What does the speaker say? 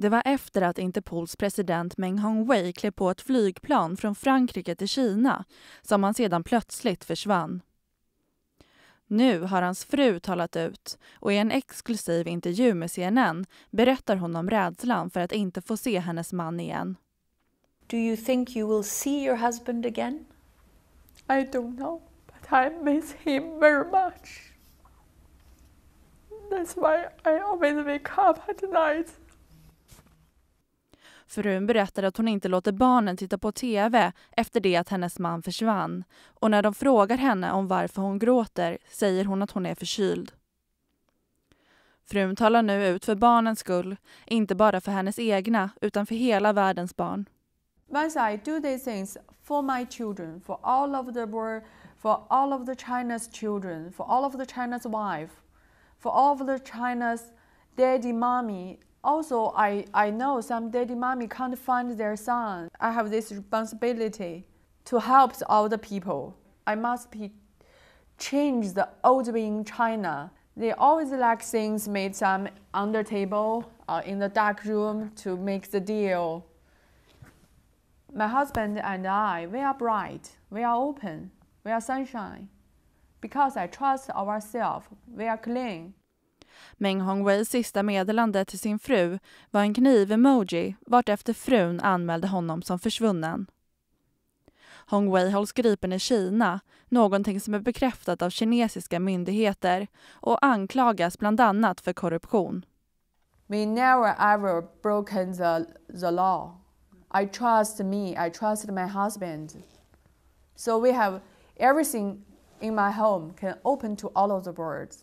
Det var efter att Interpols president Meng Hongwei klev på ett flygplan från Frankrike till Kina som han sedan plötsligt försvann. Nu har hans fru talat ut och i en exklusiv intervju med CNN berättar hon om rädslan för att inte få se hennes man igen. Do you think you will see your husband again? I don't know, but I miss him very much. That's why I always wake up at night Frun berättade att hon inte låter barnen titta på tv efter det att hennes man försvann. Och när de frågar henne om varför hon gråter säger hon att hon är förkyld. Frun talar nu ut för barnens skull, inte bara för hennes egna utan för hela världens barn. Once I do these things for my children, for all of the world, for all of the China's children, for all of the China's wife, for all of the China's daddy, mommy, Also, I, I know some daddy mommy can't find their son. I have this responsibility to help the older people. I must be, change the old way in China. They always like things made some under table or uh, in the dark room to make the deal. My husband and I, we are bright, we are open, we are sunshine. Because I trust ourselves, we are clean, Meng Hongweis sista meddelande till sin fru var en kniv-emoji vartefter frun anmälde honom som försvunnen. Hongwei hålls gripen i Kina, någonting som är bekräftat av kinesiska myndigheter och anklagas bland annat för korruption. We never ever broken the, I trust me, I trust my husband. So we have everything in my home can open to all of the world.